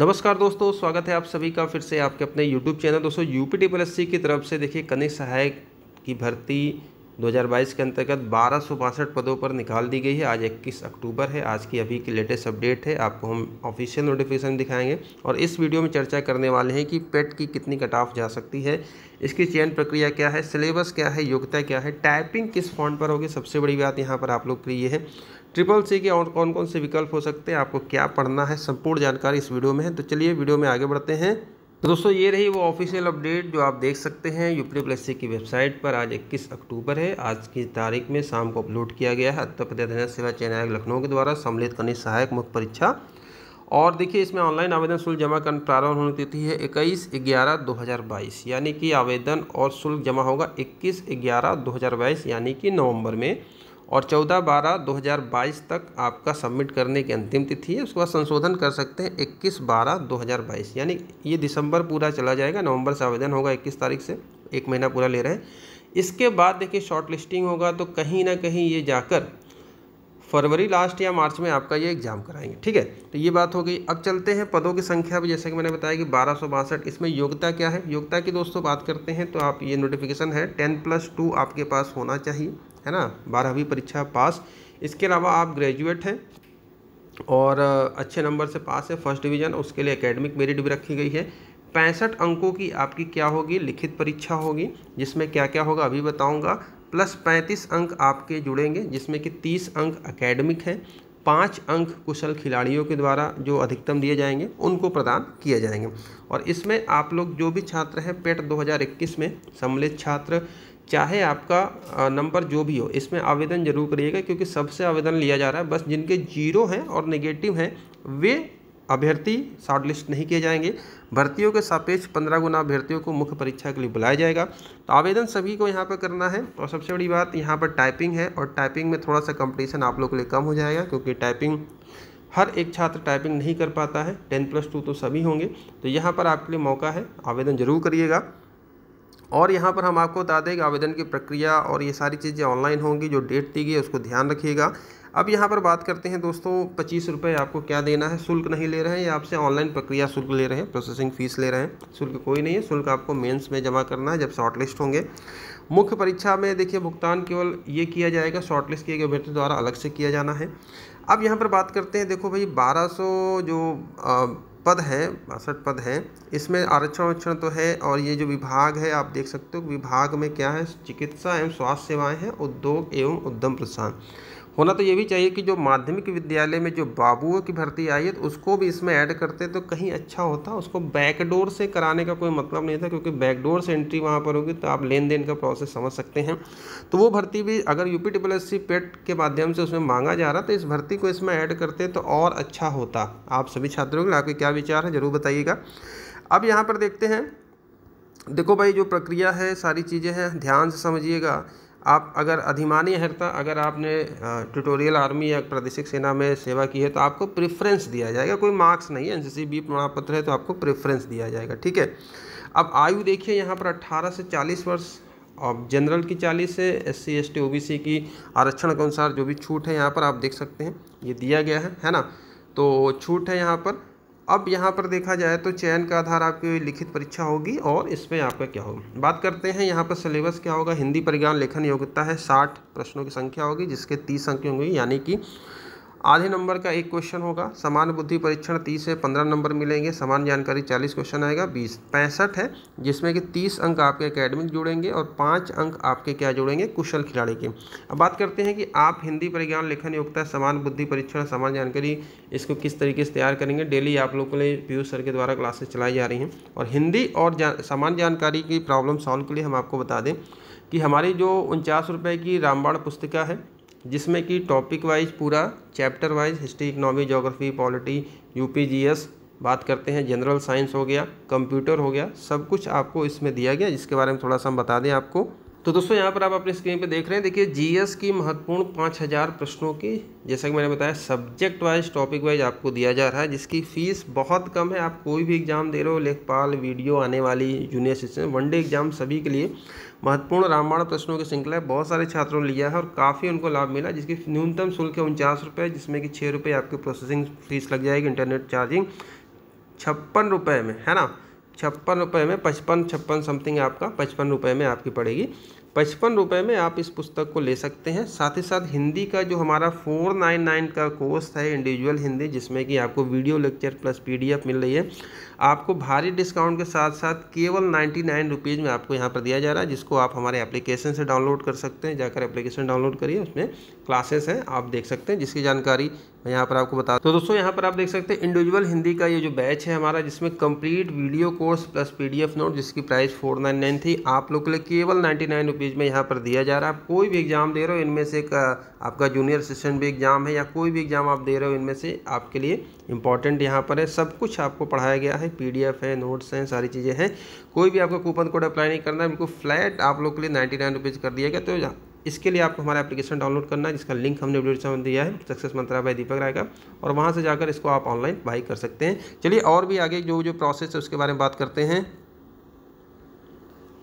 नमस्कार दोस्तों स्वागत है आप सभी का फिर से आपके अपने यूट्यूब चैनल दोस्तों यू पी की तरफ से देखिए कनिष्ठ सहायक की भर्ती 2022 के अंतर्गत बारह पदों पर निकाल दी गई है आज 21 अक्टूबर है आज की अभी की लेटेस्ट अपडेट है आपको हम ऑफिशियल नोटिफिकेशन दिखाएंगे और इस वीडियो में चर्चा करने वाले हैं कि पेट की कितनी कट ऑफ जा सकती है इसकी चयन प्रक्रिया क्या है सिलेबस क्या है योग्यता क्या है टाइपिंग किस फॉन्ट पर होगी सबसे बड़ी बात यहाँ पर आप लोग के लिए है ट्रिपल सी के और कौन कौन से विकल्प हो सकते हैं आपको क्या पढ़ना है संपूर्ण जानकारी इस वीडियो में है तो चलिए वीडियो में आगे बढ़ते हैं तो दोस्तों ये रही वो ऑफिशियल अपडेट जो आप देख सकते हैं यूपी प्लस सी की वेबसाइट पर आज 21 अक्टूबर है आज की तारीख में शाम को अपलोड किया गया है उत्तर प्रदेश सेवा चयन आयोग लखनऊ के द्वारा सम्मिलित कनिष्ठ सहायक मुख्य परीक्षा और देखिए इसमें ऑनलाइन आवेदन शुल्क जमा करने प्रारंभ होने तिथि है इक्कीस ग्यारह दो हज़ार बाईस यानी कि आवेदन और शुल्क जमा होगा इक्कीस ग्यारह दो हज़ार बाईस यानी कि नवंबर में और 14 बारह 2022 तक आपका सबमिट करने की अंतिम तिथि है उसके बाद संशोधन कर सकते हैं 21 बारह 2022 यानी ये दिसंबर पूरा चला जाएगा नवंबर से आवेदन होगा 21 तारीख से एक महीना पूरा ले रहे हैं इसके बाद देखिए शॉर्ट लिस्टिंग होगा तो कहीं ना कहीं ये जाकर फरवरी लास्ट या मार्च में आपका ये एग्ज़ाम कराएंगे ठीक है तो ये बात हो गई अब चलते हैं पदों की संख्या भी जैसे कि मैंने बताया कि बारह इसमें योग्यता क्या है योग्यता की दोस्तों बात करते हैं तो आप ये नोटिफिकेशन है टेन प्लस टू आपके पास होना चाहिए है ना बारहवीं परीक्षा पास इसके अलावा आप ग्रेजुएट हैं और अच्छे नंबर से पास है फर्स्ट डिवीज़न उसके लिए एकेडमिक मेरिट भी रखी गई है पैंसठ अंकों की आपकी क्या होगी लिखित परीक्षा होगी जिसमें क्या क्या होगा अभी बताऊंगा प्लस पैंतीस अंक आपके जुड़ेंगे जिसमें कि तीस अंक अकेडमिक हैं पाँच अंक कुशल खिलाड़ियों के द्वारा जो अधिकतम दिए जाएंगे उनको प्रदान किए जाएंगे और इसमें आप लोग जो भी छात्र हैं पेट 2021 में सम्मिलित छात्र चाहे आपका नंबर जो भी हो इसमें आवेदन जरूर करिएगा क्योंकि सबसे आवेदन लिया जा रहा है बस जिनके जीरो हैं और निगेटिव हैं वे अभ्यर्थी शॉर्टलिस्ट नहीं किए जाएंगे भर्तियों के सापेक्ष पंद्रह गुना अभ्यर्थियों को मुख्य परीक्षा के लिए बुलाया जाएगा तो आवेदन सभी को यहाँ पर करना है और सबसे बड़ी बात यहाँ पर टाइपिंग है और टाइपिंग में थोड़ा सा कंपटीशन आप लोगों के लिए कम हो जाएगा क्योंकि टाइपिंग हर एक छात्र टाइपिंग नहीं कर पाता है टेन प्लस टू तो सभी होंगे तो यहाँ पर आपके लिए मौका है आवेदन जरूर करिएगा और यहाँ पर हम आपको बता दें कि आवेदन की प्रक्रिया और ये सारी चीज़ें ऑनलाइन होंगी जो डेट दी गई है उसको ध्यान रखिएगा अब यहाँ पर बात करते हैं दोस्तों पच्चीस रुपये आपको क्या देना है शुल्क नहीं ले रहे हैं या आपसे ऑनलाइन प्रक्रिया शुल्क ले रहे हैं प्रोसेसिंग फ़ीस ले रहे हैं शुल्क कोई नहीं है शुल्क आपको मेंस में जमा करना है जब शॉर्टलिस्ट होंगे मुख्य परीक्षा में देखिए भुगतान केवल ये किया जाएगा शॉर्टलिस्ट किए गए अभ्यर्थी द्वारा अलग से किया जाना है अब यहाँ पर बात करते हैं देखो भाई बारह जो पद है बासठ पद है इसमें आरक्षण आरक्षण तो है और ये जो विभाग है आप देख सकते हो विभाग में क्या है चिकित्सा एवं स्वास्थ्य सेवाएं हैं उद्योग एवं उद्यम प्रसार होना तो ये भी चाहिए कि जो माध्यमिक विद्यालय में जो बाबुओं की भर्ती आई है तो उसको भी इसमें ऐड करते तो कहीं अच्छा होता उसको बैकडोर से कराने का कोई मतलब नहीं था क्योंकि बैकडोर से एंट्री वहाँ पर होगी तो आप लेन देन का प्रोसेस समझ सकते हैं तो वो भर्ती भी अगर U P W S C PET के माध्यम से उसमें मांगा जा रहा तो इस भर्ती को इसमें ऐड करते तो और अच्छा होता आप सभी छात्रों के लिए आपके क्या विचार है ज़रूर बताइएगा अब यहाँ पर देखते हैं देखो भाई जो प्रक्रिया है सारी चीज़ें हैं ध्यान से समझिएगा आप अगर अधिमानी हर्ता तो अगर आपने ट्यूटोरियल आर्मी या प्रादेशिक सेना में सेवा की है तो आपको प्रेफरेंस दिया जाएगा कोई मार्क्स नहीं है एनसीसी बी प्रमाण पत्र है तो आपको प्रेफरेंस दिया जाएगा ठीक है अब आयु देखिए यहाँ पर 18 से 40 वर्ष और जनरल की 40 से S C S T O B C की आरक्षण के अनुसार जो भी छूट है यहाँ पर आप देख सकते हैं ये दिया गया है है ना तो छूट है यहाँ पर अब यहाँ पर देखा जाए तो चयन का आधार आपकी लिखित परीक्षा होगी और इसमें आपका क्या होगा बात करते हैं यहाँ पर सिलेबस क्या होगा हिंदी परिज्ञान लेखन योग्यता है साठ प्रश्नों की संख्या होगी जिसके तीस अंक होंगे यानी कि आधे नंबर का एक क्वेश्चन होगा समान बुद्धि परीक्षण तीस से पंद्रह नंबर मिलेंगे समान जानकारी चालीस क्वेश्चन आएगा बीस पैंसठ है जिसमें कि तीस अंक आपके एकेडमिक जुड़ेंगे और पाँच अंक आपके क्या जुड़ेंगे कुशल खिलाड़ी के अब बात करते हैं कि आप हिंदी परिज्ञान लेखन योग्यता समान बुद्धि परीक्षण समान जानकारी इसको किस तरीके से तैयार करेंगे डेली आप लोग के लिए पीयूष सर के द्वारा क्लासेस चलाई जा रही हैं और हिंदी और समान जानकारी की प्रॉब्लम सॉल्व के लिए हम आपको बता दें कि हमारी जो उनचास रुपये की रामबाण पुस्तिका है जिसमें कि टॉपिक वाइज पूरा chapter wise history economy geography polity यू बात करते हैं जनरल साइंस हो गया कंप्यूटर हो गया सब कुछ आपको इसमें दिया गया जिसके बारे में थोड़ा सा हम बता दें आपको तो दोस्तों यहाँ पर आप अपनी स्क्रीन पे देख रहे हैं देखिए जीएस की महत्वपूर्ण पाँच हज़ार प्रश्नों की जैसा कि मैंने बताया सब्जेक्ट वाइज टॉपिक वाइज आपको दिया जा रहा है जिसकी फ़ीस बहुत कम है आप कोई भी एग्ज़ाम दे रहे हो लेखपाल वीडियो आने वाली जूनियर सिस्टम वनडे एग्ज़ाम सभी के लिए महत्वपूर्ण रामायण प्रश्नों की श्रृंखला बहुत सारे छात्रों ने लिया है और काफ़ी उनको लाभ मिला जिसकी न्यूनतम शुल्क है उनचास रुपये जिसमें कि छः रुपये आपकी प्रोसेसिंग फीस लग जाएगी इंटरनेट चार्जिंग छप्पन रुपये में है ना छप्पन रुपये में पचपन छप्पन समथिंग आपका पचपन रुपये में आपकी पड़ेगी पचपन रुपये में आप इस पुस्तक को ले सकते हैं साथ ही साथ हिंदी का जो हमारा फोर नाइन नाइन का कोर्स है इंडिविजुअल हिंदी जिसमें कि आपको वीडियो लेक्चर प्लस पीडीएफ मिल रही है आपको भारी डिस्काउंट के साथ साथ केवल नाइन्टी नाइन रुपीज़ में आपको यहाँ पर दिया जा रहा है जिसको आप हमारे एप्लीकेशन से डाउनलोड कर सकते हैं जाकर एप्लीकेशन डाउनलोड करिए उसमें क्लासेस हैं आप देख सकते हैं जिसकी जानकारी मैं यहाँ पर आपको बता तो दोस्तों यहाँ पर आप देख सकते हैं इंडिविजुअल हिंदी का ये जो बैच है हमारा जिसमें complete video course plus PDF note जिसकी प्राइस फोर नाइन नाइन थी आप लोग के लिए केवल नाइन्टी नाइन बीच में यहाँ पर दिया जा रहा है आप कोई भी एग्ज़ाम दे रहे हो इनमें से एक आपका जूनियर सेशन भी एग्ज़ाम है या कोई भी एग्ज़ाम आप दे रहे हो इनमें से आपके लिए इंपॉर्टेंट यहाँ पर है सब कुछ आपको पढ़ाया गया है पीडीएफ है नोट्स हैं सारी चीज़ें हैं कोई भी आपका कूपन कोड अप्लाई नहीं करना बिल्कुल फ्लैट आप लोग के लिए नाइन्टी नाइन रुपीज़ कर दिया गया तो इसके लिए आपको हमारा एप्लीकेशन डाउनलोड करना है जिसका लिंक हमने वीडियो में दिया है सक्सेस मंत्रा भाई दीपक राय का और वहाँ से जाकर इसको आप ऑनलाइन बाई कर सकते हैं चलिए और भी आगे जो जो प्रोसेस है उसके बारे में बात करते हैं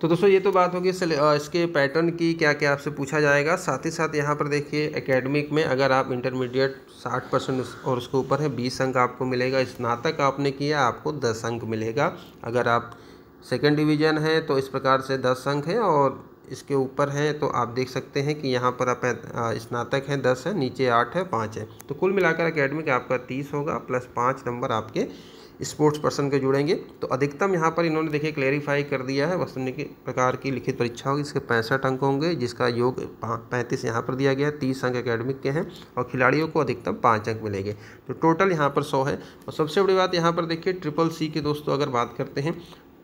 तो दोस्तों ये तो बात होगी इसके पैटर्न की क्या क्या आपसे पूछा जाएगा साथ ही साथ यहाँ पर देखिए एकेडमिक में अगर आप इंटरमीडिएट 60 परसेंट और उसके ऊपर है 20 अंक आपको मिलेगा स्नातक आपने किया आपको 10 अंक मिलेगा अगर आप सेकेंड डिवीज़न है तो इस प्रकार से 10 अंक हैं और इसके ऊपर हैं तो आप देख सकते हैं कि यहाँ पर आप स्नातक हैं दस है नीचे आठ है पाँच है तो कुल मिलाकर अकेडमिक आपका तीस होगा प्लस पाँच नंबर आपके स्पोर्ट्स पर्सन के जुड़ेंगे तो अधिकतम यहाँ पर इन्होंने देखिए क्लेरिफाई कर दिया है वस्तु के प्रकार की लिखित परीक्षा होगी इसके पैंसठ अंक होंगे जिसका योग पैंतीस यहाँ पर दिया गया है तीस अंक अकेडमिक के हैं और खिलाड़ियों को अधिकतम पाँच अंक मिलेंगे तो टोटल यहाँ पर सौ है और सबसे बड़ी बात यहाँ पर देखिए ट्रिपल सी की दोस्तों अगर बात करते हैं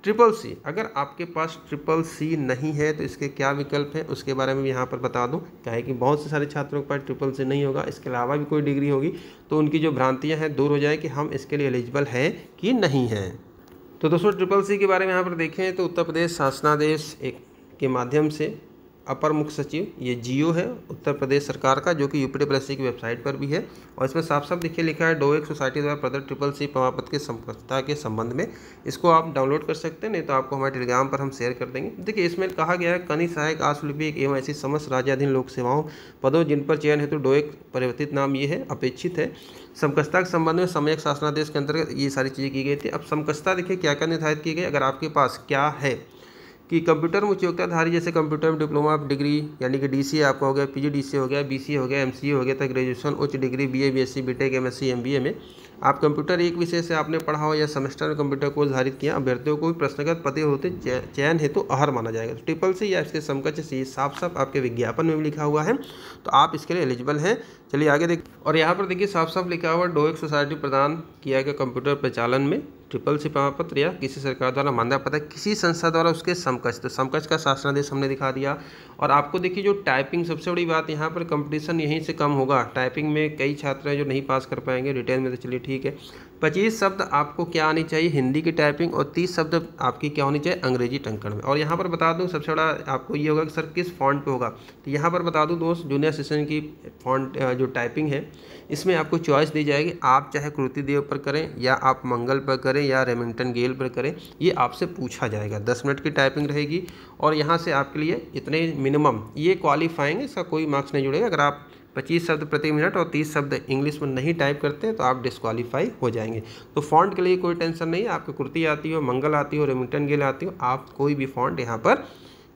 ट्रिपल सी अगर आपके पास ट्रिपल सी नहीं है तो इसके क्या विकल्प हैं उसके बारे में भी यहाँ पर बता दूँ कहे कि बहुत से सारे छात्रों के पास ट्रिपल सी नहीं होगा इसके अलावा भी कोई डिग्री होगी तो उनकी जो भ्रांतियाँ हैं दूर हो जाए कि हम इसके लिए एलिजिबल हैं कि नहीं हैं तो दोस्तों ट्रिपल सी के बारे में यहाँ पर देखें तो उत्तर प्रदेश शासनादेश एक के माध्यम से अपर मुख्य सचिव ये जियो है उत्तर प्रदेश सरकार का जो कि यूपी सी की वेबसाइट पर भी है और इसमें साफ साफ देखिए लिखा है डोएक सोसाइटी द्वारा प्रदत्त ट्रिपल सी प्रमापत के संपत्ता के संबंध में इसको आप डाउनलोड कर सकते हैं नहीं तो आपको हमारे टेलीग्राम पर हम शेयर कर देंगे देखिए इसमें कहा गया है कनी सहायक एक एवं ऐसी समस्त राज्याधीन लोक सेवाओं पदों जिन पर चयन हेतु डोएक परिवर्तित नाम ये है अपेक्षित है समकस्ता के संबंध में समय शासनादेश के अंतर्गत ये सारी चीज़ें की गई थी अब समकस्ता देखिए क्या क्या निर्धारित की गई अगर आपके पास क्या है कि कंप्यूटर में उच्योक्ताधारी जैसे कंप्यूटर में डिप्लोमा डिग्री यानी कि डीसी आपका हो गया पीजीडीसी हो गया बीसी हो गया एमसीए हो गया था ग्रेजुएशन उच्च degree BA BSc BTech MSc MBA में आप कंप्यूटर एक विषय से आपने पढ़ा हो या सेमेस्टर में कंप्यूटर कोर्स धारित किया अभ्यर्थियों को भी प्रश्नगत प्रति होते चयन हेतु तो आहार माना जाएगा तो ट्रिपल सी या इसके समकक्ष सी साफ साफ आपके विज्ञापन में भी लिखा हुआ है तो आप इसके लिए एलिजिबल हैं चलिए आगे देख और यहाँ पर देखिए साफ साफ लिखा हुआ डोएक सोसाइटी प्रदान किया गया कंप्यूटर प्रचालन में ट्रिपल सी प्रमाणपत्र या किसी सरकार द्वारा मान्यता पत्र किसी संस्था द्वारा उसके समकक्ष तो समकक्ष का शासनादेश हमने दिखा दिया और आपको देखिए जो टाइपिंग सबसे बड़ी बात यहाँ पर कंपटीशन यहीं से कम होगा टाइपिंग में कई छात्र हैं जो नहीं पास कर पाएंगे रिटेल में तो चलिए ठीक है पच्चीस शब्द आपको क्या आनी चाहिए हिंदी की टाइपिंग और तीस शब्द आपकी क्या होनी चाहिए अंग्रेजी टंकण में और यहाँ पर बता दूँ सबसे बड़ा आपको ये होगा कि सर किस फॉन्ट पे होगा तो यहाँ पर बता दूँ दोस्त जूनियर सेशन की फॉन्ट जो टाइपिंग है इसमें आपको चॉइस दी जाएगी आप चाहे कृति देव पर करें या आप मंगल पर करें या रेमिंगटन गेल पर करें ये आपसे पूछा जाएगा दस मिनट की टाइपिंग रहेगी और यहाँ से आपके लिए इतने मिनिमम ये क्वालिफाइंग इसका कोई मार्क्स नहीं जुड़ेगा अगर आप पच्चीस शब्द प्रति मिनट और तीस शब्द इंग्लिश में नहीं टाइप करते तो आप डिस्कवालीफाई हो जाएंगे तो फॉन्ट के लिए कोई टेंशन नहीं है आपको कुर्ती आती हो मंगल आती हो रेमिंगटन गिल आती हो आप कोई भी फॉन्ट यहाँ पर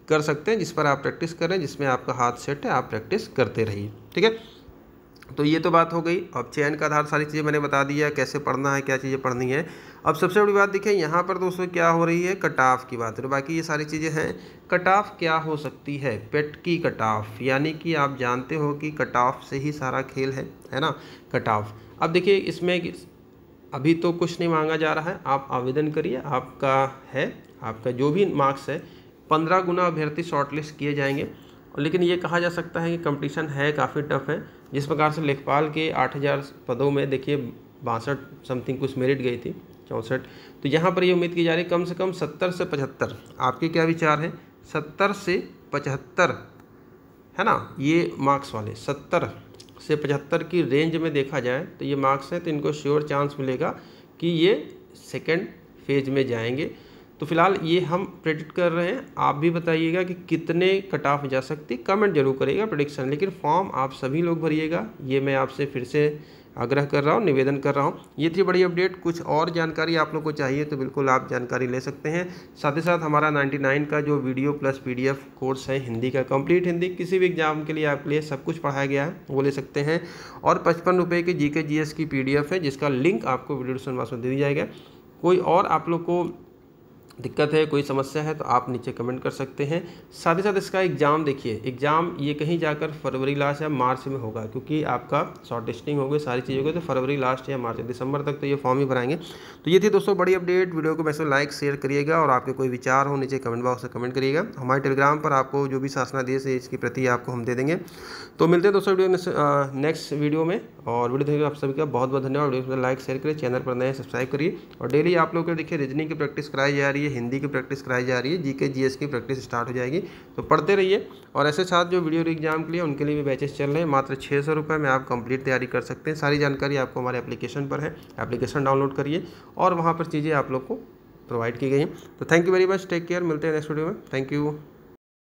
कर सकते हैं जिस पर आप प्रैक्टिस करें जिसमें आपका हाथ सेट है आप प्रैक्टिस करते रहिए ठीक है तो ये तो बात हो गई अब चयन का आधार सारी चीज़ें मैंने बता दिया कैसे पढ़ना है क्या चीज़ें पढ़नी है अब सबसे बड़ी बात देखें यहाँ पर दोस्तों क्या हो रही है कट ऑफ की बात है बाकी ये सारी चीज़ें हैं कट ऑफ क्या हो सकती है पेट की कट ऑफ यानी कि आप जानते हो कि कट ऑफ से ही सारा खेल है है ना कट ऑफ अब देखिए इसमें अभी तो कुछ नहीं मांगा जा रहा है आप आवेदन करिए आपका है आपका जो भी मार्क्स है पंद्रह गुना अभ्यर्थी शॉर्टलिस्ट किए जाएंगे लेकिन ये कहा जा सकता है कि कंपटीशन है काफ़ी टफ है जिस प्रकार से लेखपाल के 8000 पदों में देखिए बासठ समथिंग कुछ मेरिट गई थी चौंसठ तो यहाँ पर ये उम्मीद की जा रही है कम से कम सत्तर से पचहत्तर आपके क्या विचार हैं सत्तर से पचहत्तर है ना ये मार्क्स वाले सत्तर से पचहत्तर की रेंज में देखा जाए तो ये मार्क्स हैं तो इनको श्योर चांस मिलेगा कि ये सेकेंड फेज में जाएंगे तो फिलहाल ये हम प्रेडिक्ट कर रहे हैं आप भी बताइएगा कि कितने कट ऑफ जा सकती कमेंट जरूर करिएगा प्रडिक्शन लेकिन फॉर्म आप सभी लोग भरिएगा ये मैं आपसे फिर से आग्रह कर रहा हूँ निवेदन कर रहा हूँ ये थी बड़ी अपडेट कुछ और जानकारी आप लोग को चाहिए तो बिल्कुल आप जानकारी ले सकते हैं साथ ही साथ हमारा 99 का जो वीडियो प्लस पीडीएफ कोर्स है हिंदी का कंप्लीट हिंदी किसी भी एग्जाम के लिए आपके लिए सब कुछ पढ़ाया गया है वो ले सकते हैं और पचपन रुपये के जी के जी एस की पी है जिसका लिंक आपको वीडियो सुनवास में दे दिया जाएगा कोई और आप लोग को दिक्कत है कोई समस्या है तो आप नीचे कमेंट कर सकते हैं साथ ही साथ इसका एग्ज़ाम देखिए एग्ज़ाम ये कहीं जाकर फरवरी लास्ट या मार्च में होगा क्योंकि आपका शॉर्ट टेस्टिंग हो गई सारी चीज़ें हो गई तो फरवरी लास्ट या मार्च दिसंबर तक तो ये फॉर्म ही भराएंगे तो ये थी दोस्तों बड़ी अपडेट वीडियो को वैसे लाइक शेयर करिएगा और आपके कोई विचार हो नीचे कमेंट बॉक्स में कमेंट करिएगा हमारे टेलीग्राम पर आपको जो भी शासना है इसकी प्रति आपको हम दे देंगे तो मिलते हैं दोस्तों वीडियो नेक्स्ट वीडियो में और वीडियो देखिए आप सभी का बहुत बहुत धन्यवाद वीडियो लाइक शेयर करिए चैनल पर नए सब्सक्राइब करिए और डेली आप लोग को देखिए रीजनिंग की प्रैक्टिस कराई जा रही है रहिए हिंदी की प्रैक्टिस कराई जा रही है जीके जीएस की प्रैक्टिस स्टार्ट हो जाएगी तो पढ़ते रहिए और ऐसे साथ जो वीडियो एग्जाम के लिए उनके लिए भी बैचेस चल रहे हैं मात्र छः सौ रुपये में आप कंप्लीट तैयारी कर सकते हैं सारी जानकारी आपको हमारे एप्लीकेशन पर है एप्लीकेशन डाउनलोड करिए और वहाँ पर चीज़ें आप लोग को प्रोवाइड की गई हैं तो thank you very much take care मिलते हैं नेक्स्ट वीडियो में थैंक यू